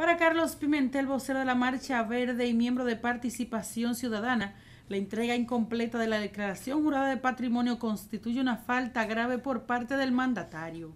Para Carlos Pimentel, vocero de la Marcha Verde y miembro de Participación Ciudadana, la entrega incompleta de la declaración jurada de patrimonio constituye una falta grave por parte del mandatario.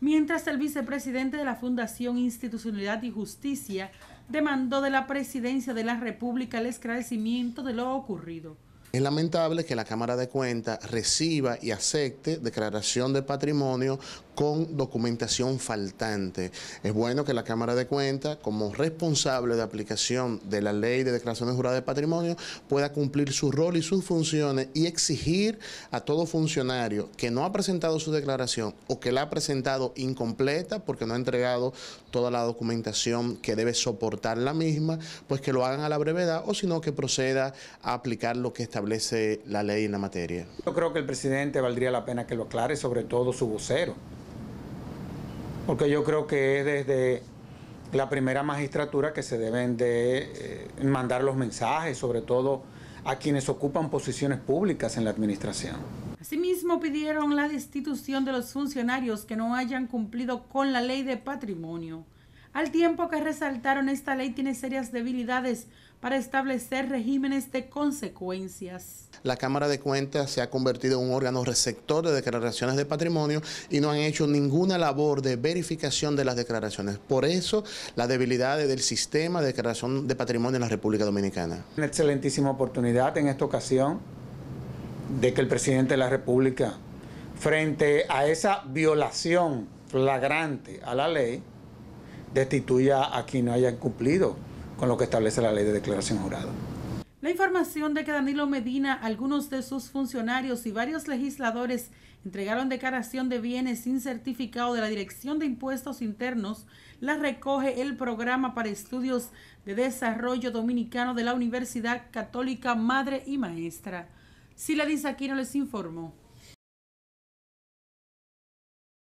Mientras el vicepresidente de la Fundación Institucionalidad y Justicia demandó de la Presidencia de la República el esclarecimiento de lo ocurrido. Es lamentable que la Cámara de Cuentas reciba y acepte declaración de patrimonio con documentación faltante. Es bueno que la Cámara de Cuentas, como responsable de aplicación de la ley de declaraciones juradas de patrimonio, pueda cumplir su rol y sus funciones y exigir a todo funcionario que no ha presentado su declaración o que la ha presentado incompleta porque no ha entregado toda la documentación que debe soportar la misma, pues que lo hagan a la brevedad o sino que proceda a aplicar lo que está establece la ley en la materia. Yo creo que el presidente valdría la pena que lo aclare, sobre todo su vocero, porque yo creo que es desde la primera magistratura que se deben de eh, mandar los mensajes, sobre todo a quienes ocupan posiciones públicas en la administración. Asimismo, pidieron la destitución de los funcionarios que no hayan cumplido con la ley de patrimonio. Al tiempo que resaltaron, esta ley tiene serias debilidades para establecer regímenes de consecuencias. La Cámara de Cuentas se ha convertido en un órgano receptor de declaraciones de patrimonio y no han hecho ninguna labor de verificación de las declaraciones. Por eso, la debilidad del sistema de declaración de patrimonio en la República Dominicana. Una excelentísima oportunidad en esta ocasión de que el presidente de la República, frente a esa violación flagrante a la ley, destituya a quien no haya cumplido con lo que establece la ley de declaración jurada. La información de que Danilo Medina, algunos de sus funcionarios y varios legisladores entregaron declaración de bienes sin certificado de la Dirección de Impuestos Internos la recoge el programa para estudios de desarrollo dominicano de la Universidad Católica Madre y Maestra. Si aquí no les informó.